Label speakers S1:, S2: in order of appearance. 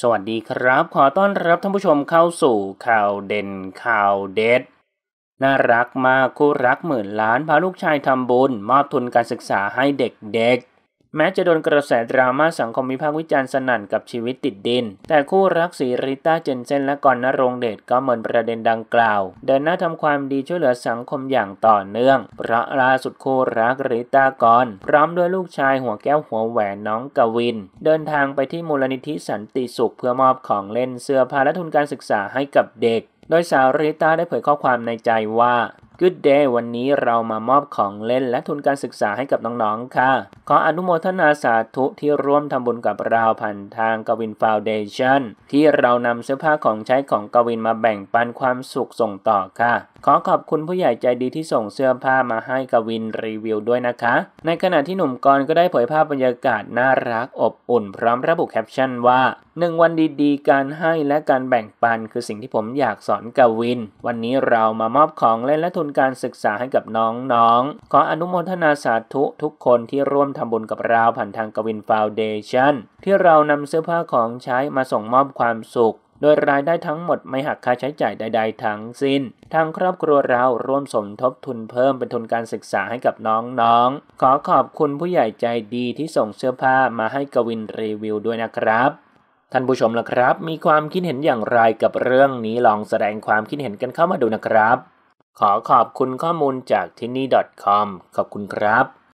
S1: สวัสดีครับ ขอต้อนรับท่านผู้ชมเข้าสู่ข่าวเด่นข่าวเด็ด น่ารักมากคู่รักหมื่นล้านพาลูกชายทำบุญมอบทุนการศึกษาให้เด็กๆแม้จะโดนกระแสดราม่าสังคมวิพากษ์วิจารณ์สนั่นกับชีวิตติดดิน แต่คู่รักสีริต้าเจนเซนและกอนนรงเดชก็เหมือนประเด็นดังกล่าว เดินหน้าทำความดีช่วยเหลือสังคมอย่างต่อเนื่อง เพราะล่าสุดคู่รักริต้ากอนพร้อมด้วยลูกชายหัวแก้วหัวแหวนน้องกวิน เดินทางไปที่มูลนิธิสันติสุขเพื่อมอบของเล่นเสื้อผ้าและทุนการศึกษาให้กับเด็ก โดยสาวริต้าได้เผยข้อความในใจว่า Good Day วันนี้เรามามอบของเล่นและทุนการศึกษาให้กับน้องๆ ค่ะ ขออนุโมทนาสาธุที่ร่วมทำบุญกับเราผ่านทางกวินฟาวเดชั่นที่เรานำเสื้อผ้าของใช้ของกวินมาแบ่งปันความสุขส่งต่อค่ะขอขอบคุณผู้ใหญ่ใจดีที่ส่งเสื้อผ้ามาให้กวินรีวิวด้วยนะคะ ในขณะที่หนุ่มกรก็ได้เผยภาพบรรยากาศน่ารักอบอุ่นพร้อมระบุแคปชั่นว่าหนึ่งวันดี ๆ การให้และการแบ่งปันคือสิ่งที่ผมอยากสอนกวิน วันนี้เรามามอบของเล่นและทุนการศึกษาให้กับน้อง ๆ ขออนุโมทนาสาธุทุกคนที่ร่วมทำบุญกับเราผ่านทางกวินฟาวเดชั่นที่เรานำเสื้อผ้าของใช้มาส่งมอบความสุขโดยรายได้ทั้งหมดไม่หักค่าใช้จ่ายใด ๆทั้งสิ้นทางครอบครัวเราร่วมสมทบทุนเพิ่มเป็นทุนการศึกษาให้กับน้องๆขอขอบคุณผู้ใหญ่ใจดีที่ส่งเสื้อผ้ามาให้กวินรีวิวด้วยนะครับท่านผู้ชมล่ะครับ มีความคิดเห็นอย่างไรกับเรื่องนี้ลองแสดงความคิดเห็นกันเข้ามาดูนะครับ ขอขอบคุณข้อมูลจากที่นี่ .com ขอบคุณครับ